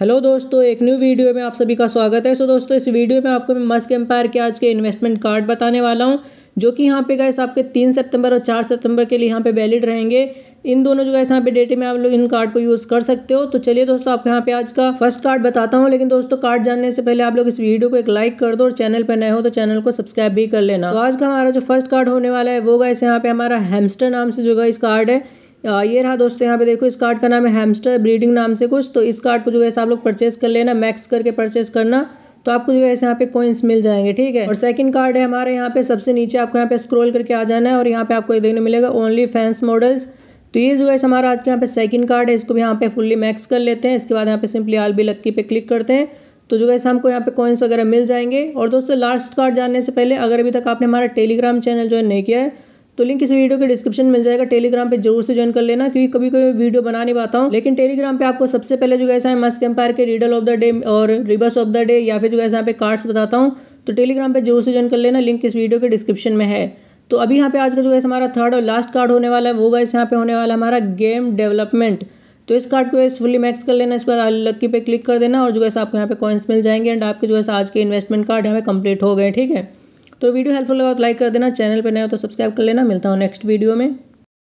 hello दोस्तों एक new video में आप सभी का स्वागत है सो दोस्तों इस वीडियो में आपको मैं मस्क एम्पायर के आज के इन्वेस्टमेंट कार्ड बताने वाला हूं जो कि यहाँ पे गैस आपके तीन सितंबर और चार सितंबर के लिए यहाँ पे वैलिड रहेंगे इन दोनों जो गैस यहां पे डेटे में आप लोग इन कार्ड को यूज़ कर सकते हो तो चलिए दोस्तों आपको यहाँ पे आज का फर्स्ट कार्ड बताता हूँ लेकिन दोस्तों कार्ड जानने से पहले आप लोग इस वीडियो को एक लाइक कर दो और चैनल पर नए हो तो चैनल को सब्सक्राइब भी कर लेना तो आज का हमारा जो फर्स्ट कार्ड होने वाला है वो गैस यहाँ पे हमारा हेमस्टर नाम से जो गैस कार्ड है ये रहा दोस्तों यहाँ पे देखो इस कार्ड का नाम है हैमस्टर ब्रीडिंग नाम से कुछ तो इस कार्ड को जो है आप लोग परचेस कर लेना मैक्स करके परचेस करना तो आपको जो है यहाँ पे कॉइन्स मिल जाएंगे ठीक है और सेकंड कार्ड है हमारे यहाँ पे सबसे नीचे आपको यहाँ पे स्क्रॉल करके आ जाना है और यहाँ पे आपको ये देखने मिलेगा ओनली फैंस मॉडल्स तो ये जो है हमारा आज के यहाँ पे सेकंड कार्ड है इसको भी यहाँ पे फुल्ली मैक्स कर लेते हैं इसके बाद यहाँ पे सिंपली आल बी लक्की पे क्लिक करते हैं तो जो है हमको यहाँ पे कॉइन्स वगैरह मिल जाएंगे और दोस्तों लास्ट कार्ड जानने से पहले अगर अभी तक आपने हमारा टेलीग्राम चैनल जो है नहीं किया है तो लिंक इस वीडियो के डिस्क्रिप्शन मिल जाएगा टेलीग्राम पे जरूर से ज्वाइन कर लेना क्योंकि कभी कभी वीडियो बना नहीं पाता हूँ लेकिन टेलीग्राम पे आपको सबसे पहले जो ऐसा है मस्क एम्पायर के रीडल ऑफ द डे और रिवर्स ऑफ द डे या फिर जो ऐसा यहाँ पे कार्ड्स बताता हूँ तो टेलीग्राम पे जरूर से ज्वाइन कर लेना लिंक इस वीडियो के डिस्क्रिप्शन में है तो अभी यहाँ पे आज का जो है हमारा थर्ड और लास्ट कार्ड होने वाला है वो गैस यहाँ पे होने वाला हमारा गेम डेवलपमेंट तो इस कार्ड को इस फुली मैक्स कर लेना इसके बाद लक्की पे क्लिक कर देना और जो है आपको यहाँ पे कॉइन्स मिल जाएंगे एंड आपके जो है आज के इन्वेस्टमेंट कार्ड यहाँ पे कंप्लीट हो गए ठीक है तो वीडियो हेल्पफुल लगा तो लाइक कर देना चैनल पर नया हो तो सब्सक्राइब कर लेना मिलता हूँ नेक्स्ट वीडियो में